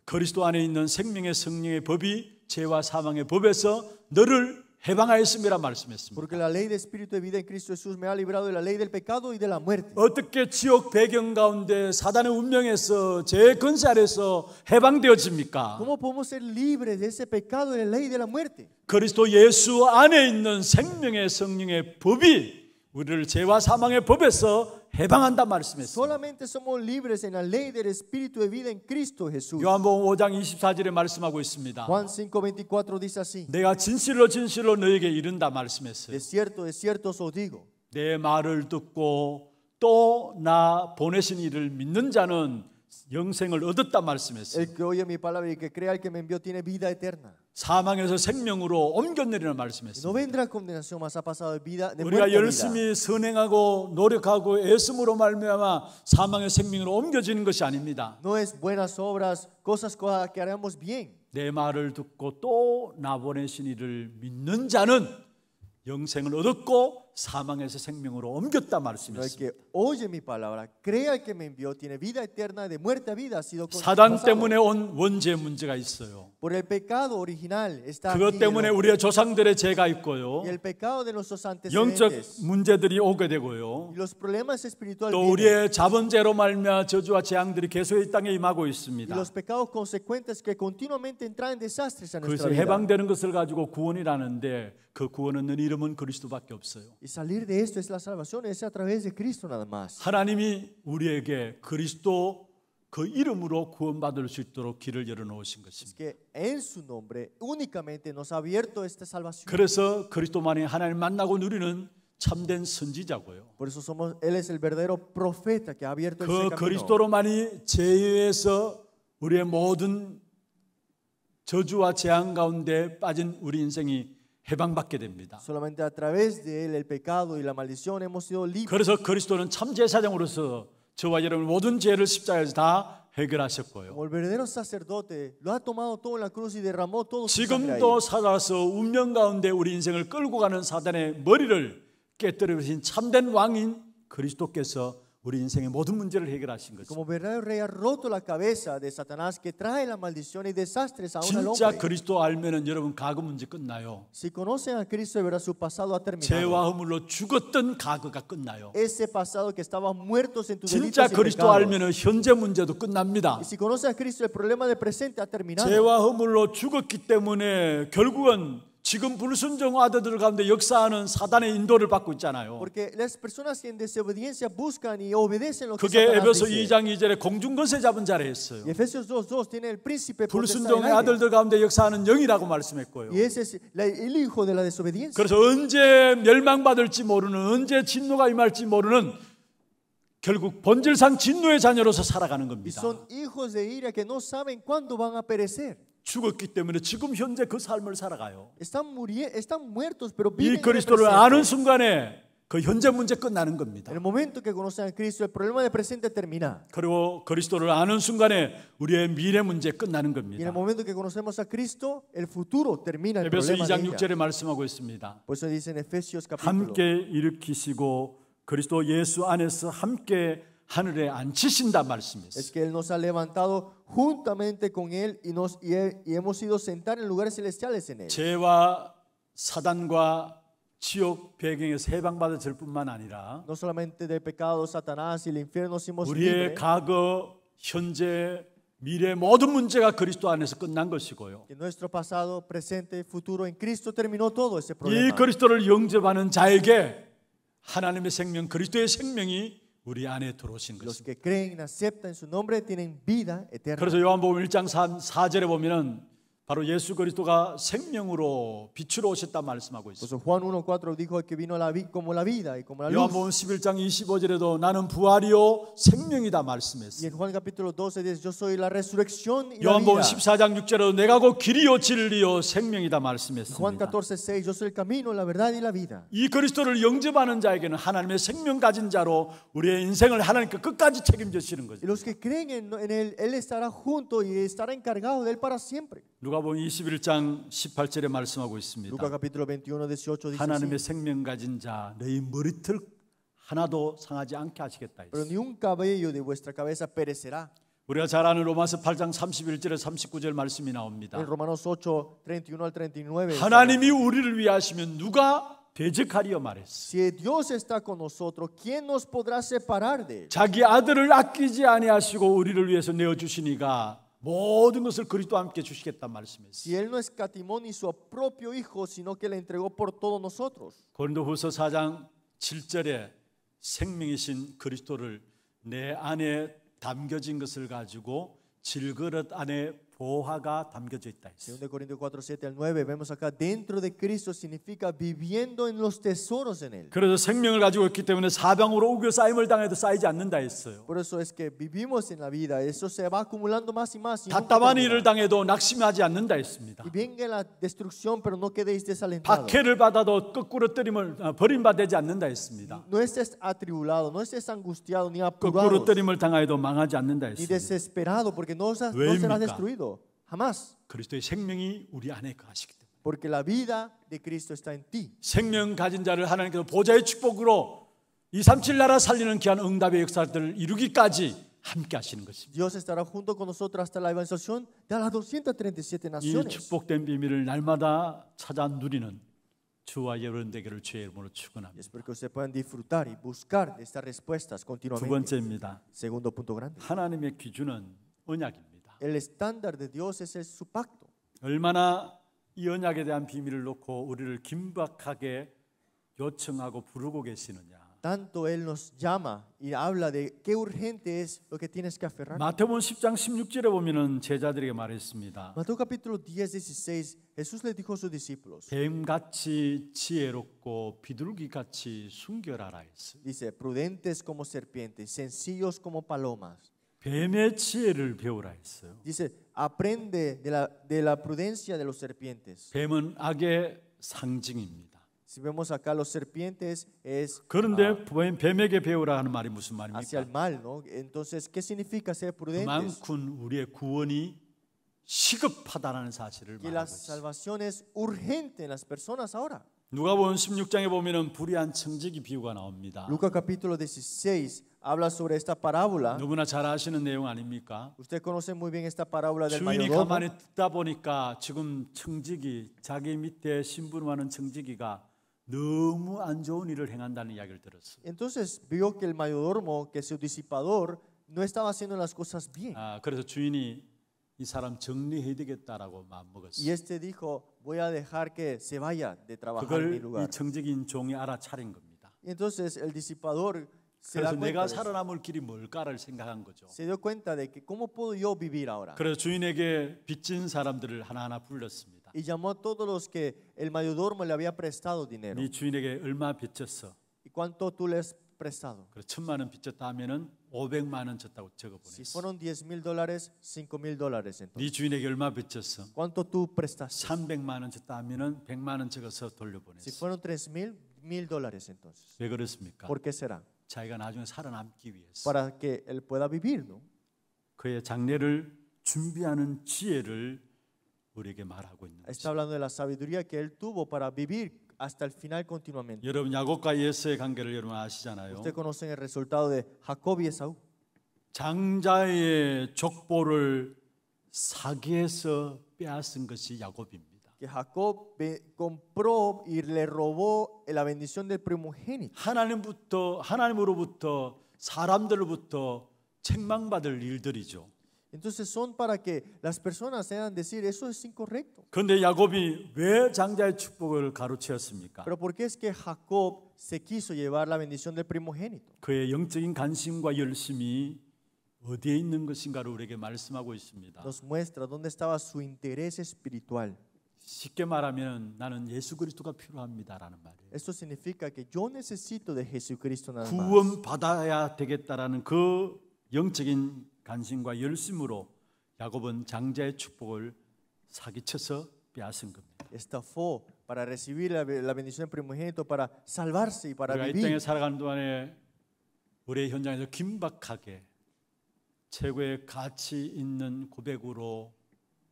그리스도 안에 있는 생명의 성령의 법이 죄와 사망의 법에서 너를 해방하였음이라 말씀했습니다. Porque la ley de espíritu de vida en Cristo Jesús me ha librado de la ley del pecado y de la muerte. 어떻게 지옥 배경 가운데 사단의 운명에서 죄 권세에서 해방되어집니까? ¿Cómo podemos ser libres de ese pecado de la ley de la muerte? 그리스도 예수 안에 있는 생명의 성령의 법이 우리를 죄와 사망의 법에서 해방한다 말씀했어요. Solamente somos libres en la ley del espíritu de vida en Cristo Jesús. 요한복음 5장 24절에 말씀하고 있습니다. Juan 5:24 dice así. 내가 진실로 진실로 너에게 이른다 말씀했어요. De cierto, de cierto os digo. 내 말을 듣고 또 나 보내신 이를 믿는 자는 영생을 얻었다 말씀했어요. El que oye mi palabra y que crea el que me envió tiene vida eterna. 사망에서 생명으로 옮겨내리는 말씀했습니다. 우리가 열심히 선행하고 노력하고 애씀으로 말미암아 사망의 생명으로 옮겨지는 것이 아닙니다. 내 말을 듣고 또 나보내신 이를 믿는 자는 영생을 얻었고 사망에서 생명으로 옮겼다 말씀이었습니다. oye mi palabra, crea el que me envió tiene vida eterna de muerte a vida ha sido 사단 때문에 온 원죄 문제가 있어요. Por el pecado original está 그것 때문에 우리의 조상들의 죄가 있고요. Y el pecado de nuestros antecedentes. 영적 문제들이 오게 되고요. Los problemas espirituales 또 우리의 자본죄로 말미암아 저주와 재앙들이 계속 이 땅에 임하고 있습니다. Los pecados consecuentes que continuamente traen desastres a nuestra vida. 그래서 해방되는 것을 가지고 구원이라는데 그 구원은 이름은 그리스도밖에 없어요. Y salir de esto es la salvación, es a través de Cristo nada más. 하나님이 우리에게 그리스도 그 이름으로 구원받을 수 있도록 길을 열어놓으신 Es 것입니다. que en su nombre únicamente nos ha abierto esta salvación. 그래서 그리스도만이 하나님 만나고 누리는 참된 선지자고요. Por eso somos, Él es el verdadero profeta que ha abierto 그 este camino. 그리스도로만이 제외해서 우리의 모든 저주와 재앙 가운데 빠진 우리 인생이 해방받게 됩니다. Solamente a través de él el pecado y la maldición hemos sido libres. 그래서 그리스도는 참 제사장으로서 저와 여러분 모든 죄를 십자가에서 다 해결하셨고요. El verdadero sacerdote lo ha tomado todo en la cruz y derramó todo su sangre. 지금도 살아서 운명 가운데 우리 인생을 끌고 가는 사단의 머리를 깨뜨리신 참된 왕인 그리스도께서 우리 인생의 모든 문제를 해결하신 거죠. Como verdadero rey ha roto la cabeza de Satanás que trae la maldición y desastres a un hombre. 진짜 그리스도 알면은 여러분 과거 문제 끝나요. Si conocen a Cristo de verdad su pasado ha terminado. 죄와 허물로 죽었던 과거가 끝나요. Ese pasado que estaba muertos en tus delitos. 진짜 그리스도 알면은 현재 문제도 끝납니다. Si conoces a Cristo el problema del presente ha terminado. 죄와 허물로 죽었기 때문에 결국은 지금 불순종 아들들 가운데 역사하는 사단의 인도를 받고 있잖아요. 그게 에베소 2장 2절에 공중권세 잡은 자라 했어요. 불순종의 아들들 가운데 역사하는 영이라고 말씀했고요. 그래서 언제 멸망받을지 모르는 언제 진노가 임할지 모르는 결국 본질상 진노의 자녀로서 살아가는 겁니다. 죽었기 때문에 지금 현재 그 삶을 살아가요. 이 그리스도를 아는 순간에 그 현재 문제 끝나는 겁니다. 그리고 그리스도를 아는 순간에 우리의 미래 문제 끝나는 겁니다. 에베소 2장 6절에 말씀하고 있습니다. 함께 일으키시고 그리스도 예수 안에서 함께 하늘에 앉히신다 말씀이에요. juntamente con él y nos y, y hemos sido sentar en lugares celestiales en él. 죄와 사단과 지옥 배경에서 해방받았을 뿐만 아니라 no solamente del pecado Satanás y el infierno somos 우리의 과거, 현재, 미래 모든 문제가 그리스도 안에서 끝난 것이고요. Nuestro pasado, presente, futuro en Cristo terminó todo ese problema. 이 그리스도를 영접하는 자에게 하나님의 생명, 그리스도의 생명이 우리 안에 들어오신 것입니다. Los que creen, aceptan su nombre, tienen vida eterna. 그래서 요한복음 1장 4, 4절에 보면은 바로 예수 그리스도가 생명으로 빛으로 오셨다 말씀하고 있습니다. Juan 1:4 dijo que vino la vida como la vida y como la luz. 요한복음 11장 25절에도 나는 부활이요 생명이다 말씀했어요. Y en Juan capítulo 12 dice yo soy la resurrección y la vida. 요한복음 14장 6절에도 내가 곧 길이요 진리요 생명이다 말씀했습니다. Juan 14:6 yo soy el camino, la verdad y la vida. 이 그리스도를 영접하는 자에게는 하나님의 생명 가진 자로 우리의 인생을 하나님께 끝까지 책임져 주시는 거죠. Los que creen en él él estará junto y estará encargado de él para siempre. 누가 누가복음 21장 18절에 말씀하고 있습니다. l u 21 하나님의 생명 가진 자 너희 머리털 하나도 상하지 않게 하시겠다. p e r 우리가 잘 아는 로마서 8장 31절에 39절 말씀이 나옵니다. 하나님이 우리를 위하시면 누가 대적하리요 말했어. s 자기 아들을 아끼지 아니하시고 우리를 위해서 내어 주시니가 모든 것을 그리스도와 함께 주시겠다는 말씀이에요. Si él no escatimó ni su propio hijo, sino que le entregó por todos nosotros. 고린도후서 4장 7절에 생명이신 그리스도를 내 안에 담겨진 것을 가지고 질그릇 안에 교화가 담겨져 있다. 2 Corintios 4, 7 al 9 vemos acá dentro de Cristo significa viviendo en los tesoros en él. 그래서 생명을 가지고 있기 때문에 사방으로 우겨 쌓임을 당해도 쌓이지 않는다 했어요. Por eso es que vivimos en la vida, eso se va acumulando más y más. 답답한 일을 당해도 낙심하지 않는다 했습니다. Y venga la destrucción, pero no quedéis desalentados. 박해를 받아도 거꾸로 때림을 버림받지 않는다 했습니다. No estés atribulado, no estés angustiado ni apurado. 거꾸로 때림을 당하여도 망하지 않는다 했습니다. Ni desesperado porque no serás destruido. jamás. 그리스도의 생명이 우리 안에 거하시기 때문에. Porque la vida de Cristo está en ti. 생명 가진 자를 하나님께서 보좌의 축복으로 237 나라 살리는 귀한 응답의 역사들을 이루기까지 함께 하시는 것입니다. Dios estará junto con nosotros hasta la evangelización de las 237 naciones. 이 축복된 비밀을 날마다 찾아 누리는 주와 여러분 되기를 주의 이름으로 축원합니다. Espero que ustedes puedan disfrutar y buscar de estas respuestas continuamente. 두 번째입니다. Segundo punto grande. 하나님의 기준은 언약입니다. El estándar de Dios es su pacto. 얼마나 이 언약에 대한 비밀을 놓고 우리를 긴박하게 요청하고 부르고 계시느냐. Tanto él nos llama y habla de qué urgente es lo que tienes que aferrar. 마태복음 10장 16절에 보면은 제자들에게 말했습니다. Mateo capítulo 10, 16, Jesús le dijo a sus discípulos. 지혜롭고 Dice, prudentes como serpientes, sencillos como palomas. 뱀의 배우라 했어요. Dice, aprende de la, de la prudencia de los serpientes. 뱀은 악의 상징입니다. Si vemos acá los serpientes es 그런데 uh, 뱀에게 배우라 하는 말이 무슨 말입니까? Hacia el mal, no? Entonces, ¿qué significa ser prudentes? 그만큼 우리의 구원이 시급하다는 사실을 말하고 있습니다. salvación es urgente en las personas ahora. 누가복음 16장에 보면은 불의한 청지기 비유가 나옵니다. Lucas capítulo 16 habla sobre esta parábola. 누구나 잘 아시는 내용 아닙니까? Usted conoce muy bien esta parábola del 주인이 mayordomo. 가만히 듣다 보니까 지금 청지기 자기 밑에 신분하는 청지기가 너무 안 좋은 일을 행한다는 이야기를 들었어요. Entonces vio que el mayordomo, que su disipador, no estaba haciendo las cosas bien. 아, 그래서 주인이 이 사람 정리해야 되겠다라고 마음먹었어요. Y este dijo, voy a dejar que se vaya de trabajar en mi 그걸 이 lugar. 청지기인 종이 알아차린 겁니다. Entonces el disipador 그래서 내가 살아남을 길이 뭘까를 생각한 거죠. Se dio cuenta de que cómo puedo yo vivir ahora. 그래서 주인에게 빚진 사람들을 하나하나 불렀습니다. Y llamó a todos los que el mayordomo le había prestado dinero. 네 주인에게 얼마 빚졌어? ¿Y cuánto tú les prestado? 그래 천만 원 빚졌다 하면은 500만 원 졌다고 적어 보냈어. Si fueron 10,000 dólares, 5,000 dólares entonces. 네 주인에게 얼마 빚졌어? ¿Cuánto tú prestaste? 300만 원 졌다 하면은 100만 원 적어서 돌려보냈어. Si fueron 3,000, 1,000 dólares entonces. 왜 그렇습니까? ¿Por qué será? 자기가 나중에 살아남기 위해서 para que él pueda vivir, ¿no? 그의 장례를 준비하는 지혜를 우리에게 말하고 있는 Está hablando de la sabiduría que él tuvo para vivir hasta el final continuamente. 여러분 야곱과 예서의 관계를 여러분 아시잖아요. Ustedes conocen el resultado de Jacob y Esaú. 장자의 족보를 사기에서 빼앗은 것이 야곱입니다. que Jacob compró y le robó la bendición del primogénito. 하나님부터 하나님으로부터 사람들로부터 책망받을 일들이죠. Entonces son para que las personas sean decir eso es incorrecto. 근데 야곱이 왜 장자의 축복을 가로채었습니까? Pero por qué es que Jacob se quiso llevar la bendición del primogénito? 그의 영적인 관심과 열심이 어디에 있는 것인가를 우리에게 말씀하고 있습니다. Nos muestra dónde estaba su interés espiritual. 쉽게 말하면 나는 예수 그리스도가 필요합니다라는 말이에요. Esto significa que yo necesito de Jesucristo nada más. 구원 받아야 되겠다라는 그 영적인 간심과 열심으로 야곱은 장자의 축복을 사기쳐서 빼앗은 겁니다. Estafó para recibir la bendición primogénito para salvarse y para vivir. 우리가 이 땅에 살아가는 동안에 우리의 현장에서 긴박하게 최고의 가치 있는 고백으로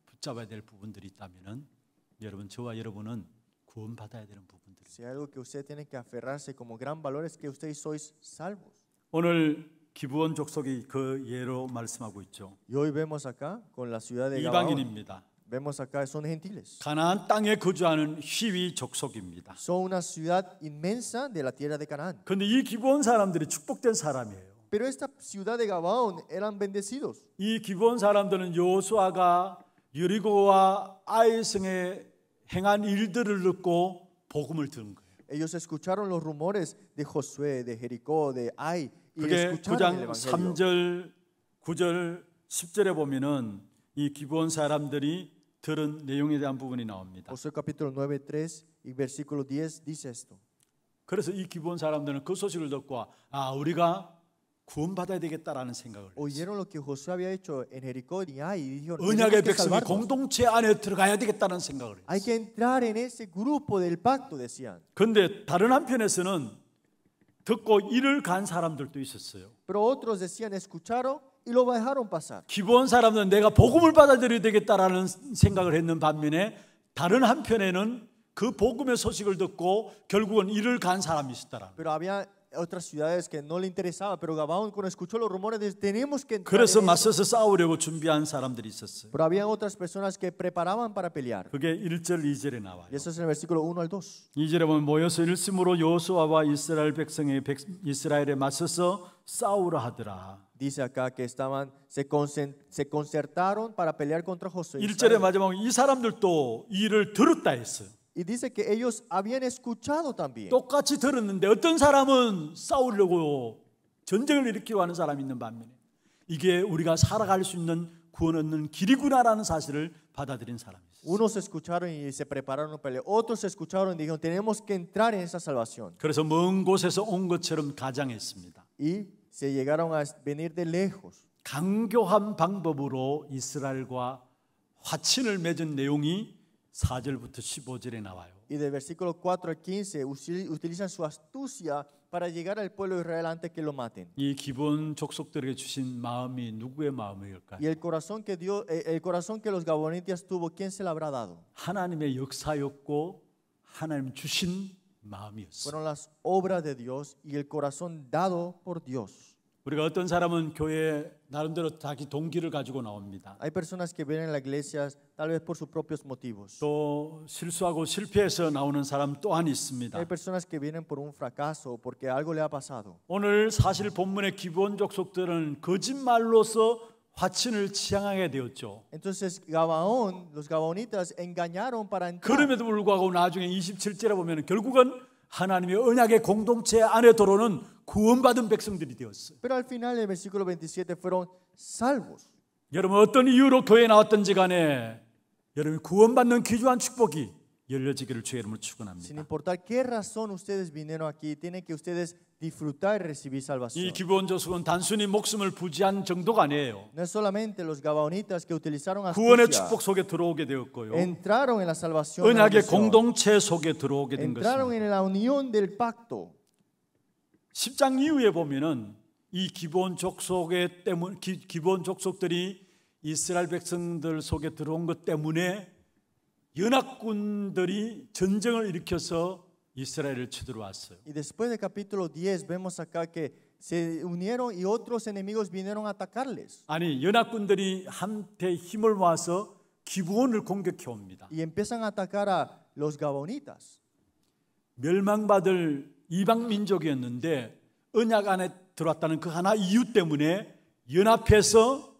붙잡아야 될 부분들이 있다면은 여러분 저와 여러분은 구원받아야 되는 부분들. Si algo que usted tiene que aferrarse como gran valor es que ustedes sois salvos. 오늘 기브온 족속이 그 예로 말씀하고 있죠. Y hoy vemos acá con la ciudad de Gabaón. 이방인입니다. Vemos acá son gentiles. 가나안 땅에 거주하는 희위 족속입니다. Son una ciudad inmensa de la tierra de Canaán. 근데 이 기브온 사람들이 축복된 사람이에요. Pero esta ciudad de Gabaón eran bendecidos. 이 기브온 사람들은 여호수아가 유리고와 아이성에 행한 일들을 듣고 복음을 들은 거예요. Ellos escucharon los rumores de Josué, de Jericó, de Ai y escucharon el evangelio. 3절, 9절, 10절에 보면은 이 기브온 사람들이 들은 내용에 대한 부분이 나옵니다. Josué capítulo 9, 3 y versículo 10 dice esto. 그래서 이 기브온 사람들은 그 소식을 듣고 아 우리가 구원받아야 되겠다라는 생각을 oyeron lo que Josué había hecho en Jericó y dijo 언약의 백성이 공동체 안에 들어가야 되겠다는 생각을 hay que entrar en ese grupo del pacto decían 근데 다른 한편에서는 듣고 이를 간 사람들도 있었어요 pero otros decían escucharon y lo dejaron pasar 기본 사람들은 내가 복음을 받아들여야 되겠다라는 생각을 했는 반면에 다른 한편에는 그 복음의 소식을 듣고 결국은 이를 간 사람이 있었다라. Pero había otras ciudades que no le interesaba, pero Gabaón cuando escuchó los rumores de, tenemos que entrar 그래서 맞서서 싸우려고 준비한 사람들이 있었어요. Pero había otras personas que preparaban para pelear. 그게 1절 2절에 나와요. eso es en el versículo 1 al 2. 2절에 보면 모여서 일심으로 여호수아와 이스라엘 백성의 백, 이스라엘에 맞서서 싸우라 하더라. Dice acá que estaban se, se concertaron para pelear contra Josué. 1절에 마지막 이 사람들도 이를 들었다 했어요. Y dice que ellos habían escuchado también. 똑같이 들었는데 어떤 사람은 싸우려고 전쟁을 일으키고 하는 사람이 있는 반면에 이게 우리가 살아갈 수 있는 구원 얻는 길이구나라는 사실을 받아들인 사람이 있어요. Unos escucharon y se prepararon para otros escucharon y dijeron tenemos que entrar en esa salvación. 그래서 먼 곳에서 온 것처럼 가장했습니다. Y se llegaron a venir de lejos. 강교한 방법으로 이스라엘과 화친을 맺은 내용이 Y del versículo 4 al 15 utilizan su astucia para llegar al pueblo de Israel antes que lo maten. Y el corazón que dio eh, el corazón que los gabonitas tuvo, ¿quién se lo habrá dado? Fueron las obras de Dios y el corazón dado por Dios. 우리가 어떤 사람은 교회 나름대로 자기 동기를 가지고 나옵니다. Hay personas que vienen a la iglesia tal vez por sus propios motivos. 또 실수하고 실패해서 나오는 사람 또한 있습니다. Hay personas que vienen por un fracaso porque algo le ha pasado. 오늘 사실 본문의 기본적 속들은 거짓말로서 화친을 지향하게 되었죠. Entonces Gabaón, los gabaonitas engañaron para entrar. 그럼에도 불구하고 나중에 27절에 보면 결국은 하나님의 언약의 공동체 안에 들어오는 구원받은 백성들이 되었어요. Pero al final del versículo 27 fueron salvos. 여러분 어떤 이유로 교회 나왔든지 간에 여러분 구원받는 귀중한 축복이 열려지기를 주의 이름으로 축원합니다. Sin importar qué razón ustedes vinieron aquí, tienen que ustedes disfrutar y recibir salvación. 이 기브온 저속은 단순히 목숨을 부지한 정도가 아니에요. No es solamente los gabaonitas que utilizaron 구원의 astucia, 축복 속에 들어오게 되었고요. entraron en la salvación. de la 언약의 bendición. 공동체 속에 들어오게 된 entraron 것입니다. en la unión del pacto. 10장 이후에 보면은 이 기본 족속의 때문 기, 기본 족속들이 이스라엘 백성들 속에 들어온 것 때문에 연합군들이 전쟁을 일으켜서 Israel y después del capítulo 10 vemos acá que se unieron y otros enemigos vinieron a atacarles. 아니, y empiezan a atacar a los gabonitas. 멸망받을 이방 민족이었는데 언약 안에 들어왔다는 그 하나 이유 때문에 연합해서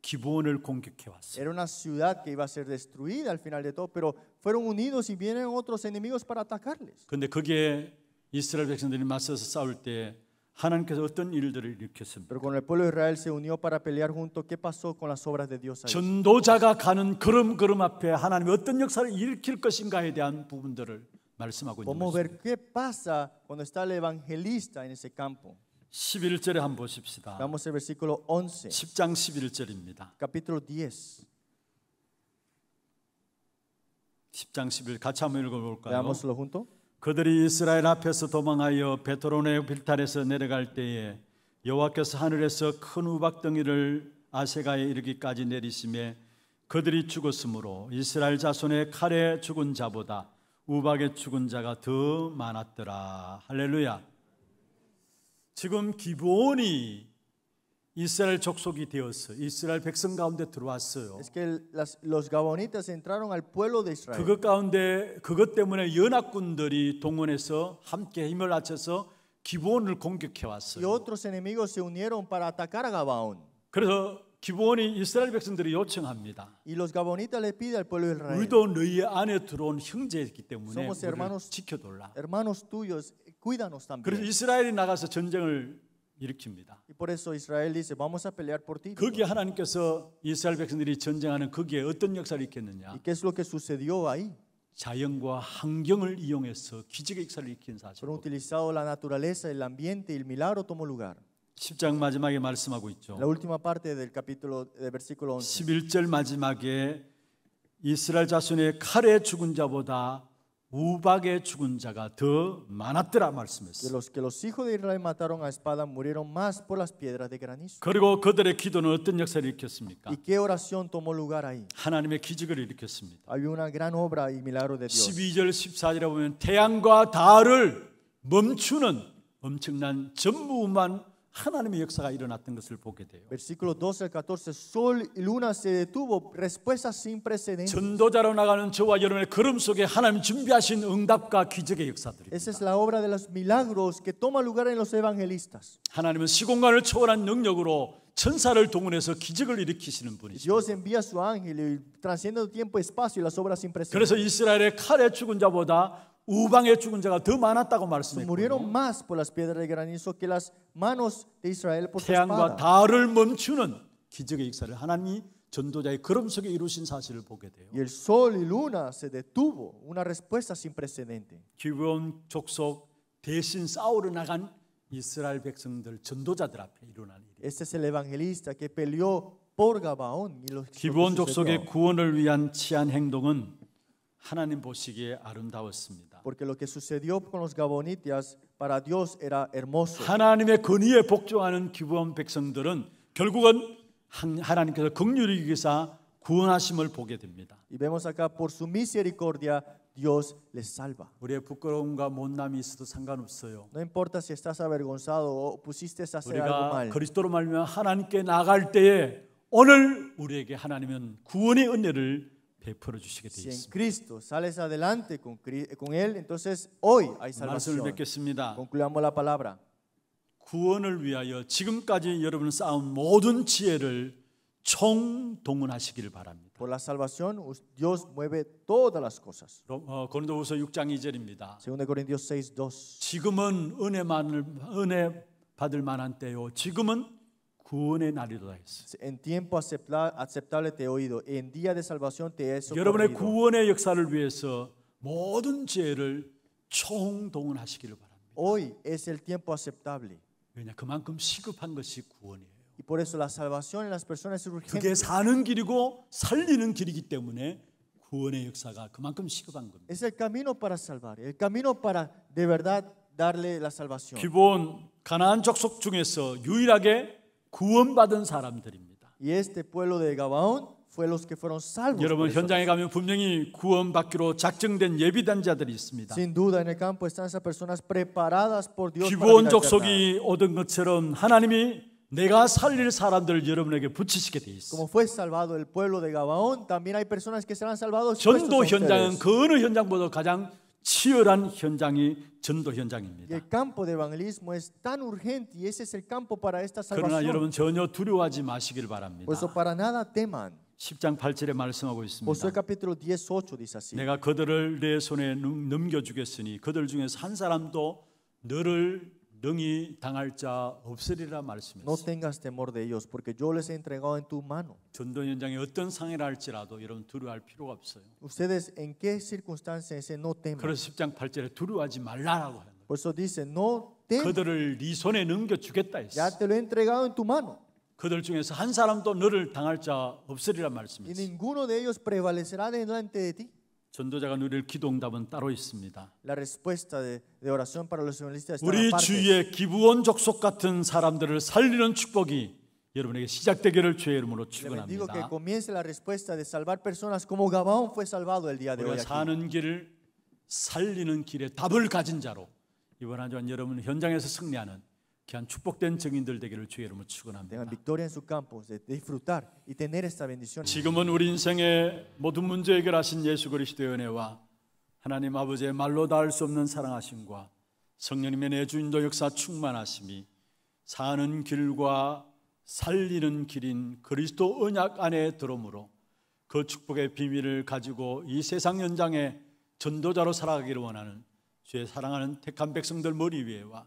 기본을 공격해 왔어요. Era una ciudad que iba a ser destruida al final de todo, pero fueron unidos y vienen otros enemigos para atacarles. 근데 그게 이스라엘 백성들이 맞서서 싸울 때 하나님께서 어떤 일들을 일으켰습니까? Pero cuando el pueblo de Israel se unió para pelear junto, ¿qué pasó con las obras de Dios ahí? 전도자가 가는 걸음걸음 앞에 하나님이 어떤 역사를 일으킬 것인가에 대한 부분들을 말씀하고 있는 Vamos ver qué pasa cuando está el evangelista en ese campo. 11절에 한번 보십시다. Vamos al versículo 11. 10장 11절입니다. Capítulo 10. 10장 11 같이 한번 읽어볼까요? 네, 그들이 이스라엘 앞에서 도망하여 베토론의 빌탈에서 내려갈 때에 여호와께서 하늘에서 큰 우박덩이를 아세가에 이르기까지 내리심에 그들이 죽었으므로 이스라엘 자손의 칼에 죽은 자보다 우박에 죽은 자가 더 많았더라. 할렐루야. 지금 기본이 이스라엘 족속이 되었어. 이스라엘 백성 가운데 들어왔어요. Es que las, los gabonitas entraron al pueblo de Israel. 그것 가운데 그것 때문에 연합군들이 동원해서 함께 힘을 합쳐서 기브온을 공격해 왔어요. Y otros enemigos se unieron para atacar a Gabaón. 그래서 기브온이 이스라엘 백성들이 요청합니다. Y los gabonitas le pide al pueblo de Israel. 우리도 너희 안에 들어온 형제이기 때문에 Somos hermanos, 지켜돌라. Hermanos tuyos, cuídanos también. 그래서 이스라엘이 나가서 전쟁을 일으킵니다. Y por eso Israel dice, vamos a pelear por ti. 거기에 하나님께서 이스라엘 백성들이 전쟁하는 거기에 어떤 역사를 일으켰느냐? ¿Y qué es lo que sucedió ahí? 자연과 환경을 이용해서 기적의 역사를 일으킨 사실. Pero utilizado la naturaleza, el ambiente y el milagro tomó lugar. 10장 마지막에 말씀하고 있죠. La última parte del capítulo del versículo 11. 11절 마지막에 이스라엘 자손의 칼에 죽은 자보다 우박에 죽은 자가 더 많았더라 말씀했어요. Los que los hijos de Israel mataron a espada murieron más por las piedras de granizo. 그리고 그들의 기도는 어떤 역사를 일으켰습니까? ¿Y qué oración tomó lugar ahí? 하나님의 기적을 일으켰습니다. Había una gran obra y milagro de Dios. 12절 14절에 보면 태양과 달을 멈추는 엄청난 전무만 하나님의 역사가 일어났던 것을 보게 돼요. Versículo 12 al 14 sol y luna se detuvo respuestas sin precedentes. 전도자로 나가는 저와 여러분의 걸음 속에 하나님 준비하신 응답과 기적의 역사들입니다. Esa es la obra de los milagros que toma lugar en los evangelistas. 하나님은 시공간을 초월한 능력으로 천사를 동원해서 기적을 일으키시는 분이시죠. Dios envía su ángel transciende tiempo y espacio y las obras impresionantes. 그래서 이스라엘의 칼에 죽은 자보다 우방의 죽은 자가 더 많았다고 말씀했고 más por las piedras de granizo que las manos de Israel por 태양과 달을 멈추는 기적의 역사를 하나님이 전도자의 걸음 속에 이루신 사실을 보게 돼요. Y el sol y luna se detuvo, una respuesta sin precedente. 기브온 족속 대신 싸우러 나간 이스라엘 백성들 전도자들 앞에 일어난 일. Este es el evangelista que peleó por Gabaón. 기브온 족속의 구원을 위한 치안 행동은 하나님 보시기에 아름다웠습니다. Porque lo que sucedió con los gabonitas para Dios era hermoso. 하나님의 권위에 복종하는 기부한 백성들은 결국은 하나님께서 긍휼히 여기사 구원하심을 보게 됩니다. Y vemos acá por su misericordia Dios les salva. 우리의 부끄러움과 못남이 있어도 상관없어요. No importa si estás avergonzado o pusiste a hacer algo mal. 그리스도로 말미암아 하나님께 나갈 때에 오늘 우리에게 하나님은 구원의 은혜를 베풀어 주시게 되어 si en 있습니다. Cristo sales adelante con, con él, entonces hoy hay 말씀을 salvación. 맺겠습니다. Concluyamos la palabra. 구원을 위하여 지금까지 여러분 쌓은 모든 지혜를 총동원하시길 바랍니다. Por la salvación Dios mueve todas las cosas. 어, 고린도후서 6장 2절입니다. 2 Corintios 6:2. 지금은 은혜만을 은혜 받을 만한 때요. 지금은 구원의 날이로다 했어. En tiempo aceptable te he oído. En día de salvación te he socorrido. 여러분의 구원의 역사를 위해서 모든 죄를 총동원하시기를 바랍니다. Hoy es el tiempo aceptable. 왜냐 그만큼 시급한 것이 구원이에요. Y por eso la salvación en las personas es urgente. 그게 사는 길이고 살리는 길이기 때문에 구원의 역사가 그만큼 시급한 겁니다. Es el camino para salvar. El camino para de verdad darle la salvación. 기본 가나안 족속 중에서 유일하게 구원받은 사람들입니다. Y este pueblo de Gabaón fue los que fueron salvos. 여러분 현장에 가면 분명히 구원받기로 작정된 예비단자들이 있습니다. Sin duda en el campo están esas personas preparadas por Dios. 기본 족속이 얻은 것처럼 하나님이 내가 살릴 사람들을 여러분에게 붙이시게 돼 있어. Como fue salvado el pueblo de Gabaón, también hay personas que serán salvados. 전도 현장은 그 어느 현장보다 가장 치열한 현장이 전도 현장입니다. El campo de evangelismo es tan urgente y ese es el campo para esta salvación. 그러나 여러분 전혀 두려워하지 마시길 바랍니다. Por eso para nada teman. 10장 8절에 말씀하고 있습니다. 내가 그들을 내 손에 넘겨주겠으니 그들 중에서 한 사람도 너를 능히 당할 자 없으리라 말씀했어요. No tengas temor de ellos porque yo les he entregado en tu mano. 전도 현장에 어떤 상해를 할지라도 여러분 두려워할 필요가 없어요. Ustedes en qué circunstancias no teman. 그래서 10장 8절에 두려워하지 말라라고 합니다. Por eso dice no temas. 그들을 네 손에 넘겨 주겠다 했어. Ya te lo he entregado en tu mano. 그들 중에서 한 사람도 너를 당할 자 없으리라 말씀했어요. Y ninguno de ellos prevalecerá delante de ti. 전도자가 누릴 기도응답은 따로 있습니다. La respuesta de, de oración para los evangelistas 우리 주위의 기부원 족속 같은 사람들을 살리는 축복이 여러분에게 시작되기를 주의 이름으로 축원합니다. que comience la respuesta de salvar personas como Gabaón fue salvado el día de hoy. 사는 길을 살리는 길에 답을 가진 자로 이번 한주 여러분 현장에서 승리하는 귀한 축복된 증인들 되기를 주의 이름으로 축원합니다. 지금은 우리 인생의 모든 문제 해결하신 예수 그리스도의 은혜와 하나님 아버지의 말로 닿을 수 없는 사랑하심과 성령님의 내주인도 역사 충만하심이 사는 길과 살리는 길인 그리스도 언약 안에 들어므로 그 축복의 비밀을 가지고 이 세상 현장에 전도자로 살아가기를 원하는 주의 사랑하는 택한 백성들 머리 위에와